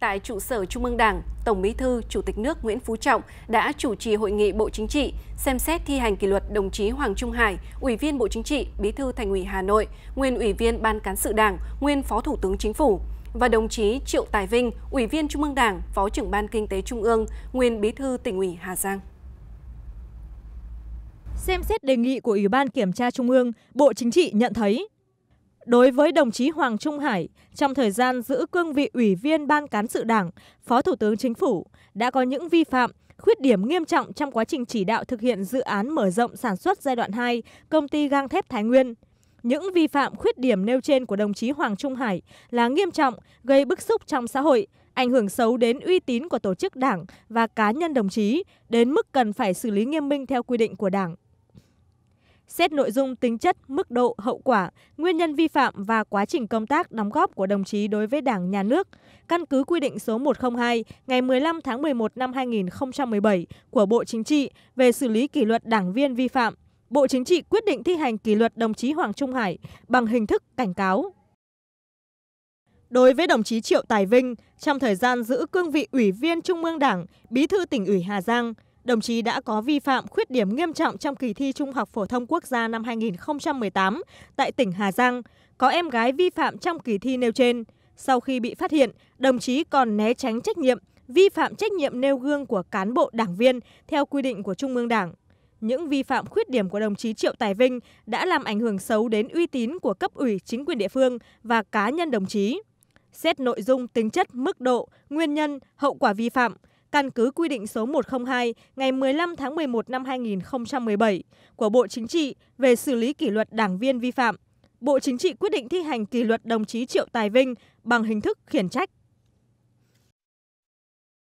Tại trụ sở Trung ương Đảng, Tổng Bí thư Chủ tịch nước Nguyễn Phú Trọng đã chủ trì hội nghị Bộ Chính trị xem xét thi hành kỷ luật đồng chí Hoàng Trung Hải, Ủy viên Bộ Chính trị, Bí thư Thành ủy Hà Nội, nguyên Ủy viên Ban cán sự Đảng, nguyên Phó Thủ tướng Chính phủ và đồng chí Triệu Tài Vinh, Ủy viên Trung ương Đảng, Phó trưởng Ban Kinh tế Trung ương, nguyên Bí thư tỉnh ủy Hà Giang xem xét đề nghị của Ủy ban Kiểm tra Trung ương, Bộ Chính trị nhận thấy Đối với đồng chí Hoàng Trung Hải, trong thời gian giữ cương vị Ủy viên Ban Cán sự Đảng, Phó Thủ tướng Chính phủ đã có những vi phạm, khuyết điểm nghiêm trọng trong quá trình chỉ đạo thực hiện dự án mở rộng sản xuất giai đoạn 2, công ty gang thép Thái Nguyên. Những vi phạm khuyết điểm nêu trên của đồng chí Hoàng Trung Hải là nghiêm trọng, gây bức xúc trong xã hội, ảnh hưởng xấu đến uy tín của tổ chức đảng và cá nhân đồng chí, đến mức cần phải xử lý nghiêm minh theo quy định của đảng xét nội dung tính chất mức độ hậu quả nguyên nhân vi phạm và quá trình công tác đóng góp của đồng chí đối với đảng nhà nước căn cứ quy định số một trăm linh hai ngày 15 tháng một năm hai nghìn bảy của bộ chính trị về xử lý kỷ luật đảng viên vi phạm bộ chính trị quyết định thi hành kỷ luật đồng chí hoàng trung hải bằng hình thức cảnh cáo Đối với đồng chí Triệu Tài Vinh, trong thời gian giữ cương vị Ủy viên Trung ương Đảng, Bí thư tỉnh ủy Hà Giang, đồng chí đã có vi phạm khuyết điểm nghiêm trọng trong kỳ thi Trung học phổ thông quốc gia năm 2018 tại tỉnh Hà Giang, có em gái vi phạm trong kỳ thi nêu trên. Sau khi bị phát hiện, đồng chí còn né tránh trách nhiệm, vi phạm trách nhiệm nêu gương của cán bộ đảng viên theo quy định của Trung ương Đảng. Những vi phạm khuyết điểm của đồng chí Triệu Tài Vinh đã làm ảnh hưởng xấu đến uy tín của cấp ủy chính quyền địa phương và cá nhân đồng chí. Xét nội dung, tính chất, mức độ, nguyên nhân, hậu quả vi phạm – căn cứ quy định số 102 ngày 15 tháng 11 năm 2017 của bộ chính trị về xử lý kỷ luật đảng viên vi phạm bộ chính trị quyết định thi hành kỷ luật đồng chí triệu tài vinh bằng hình thức khiển trách